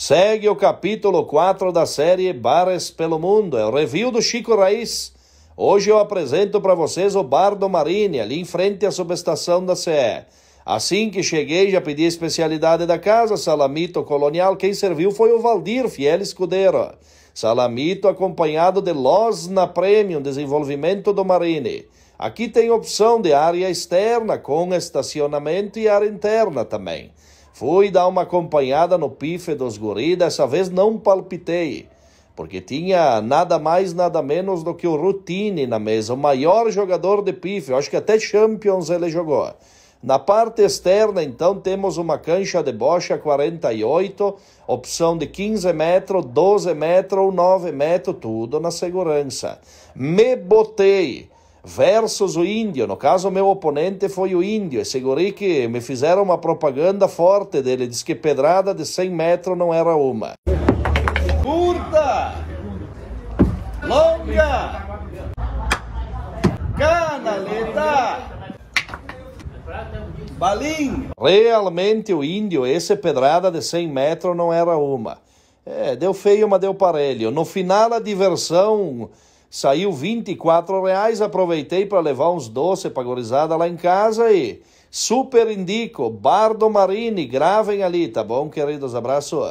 Segue o capítulo 4 da série Bares pelo Mundo, é o review do Chico Raiz. Hoje eu apresento para vocês o Bar do Marine, ali em frente à subestação da CE. Assim que cheguei, já pedi a especialidade da casa, salamito colonial. Quem serviu foi o Valdir Fiel Escudeiro. Salamito acompanhado de Losna Premium, desenvolvimento do Marine. Aqui tem opção de área externa com estacionamento e área interna também. Fui dar uma acompanhada no pife dos guri, dessa vez não palpitei, porque tinha nada mais, nada menos do que o Rutini na mesa, o maior jogador de pife, acho que até Champions ele jogou. Na parte externa, então, temos uma cancha de bocha 48, opção de 15 metros, 12 metros ou 9 metros, tudo na segurança. Me botei versus o índio. No caso, meu oponente foi o índio. E segurei que me fizeram uma propaganda forte dele. Diz que pedrada de 100 metros não era uma. Curta! Longa! Canaleta! Balim! Realmente o índio, esse pedrada de 100 metros não era uma. É, deu feio, mas deu parelho. No final, a diversão saiu 24 reais, aproveitei para levar uns doces para lá em casa e super indico, Bardo Marini, gravem ali, tá bom, queridos? Abraço.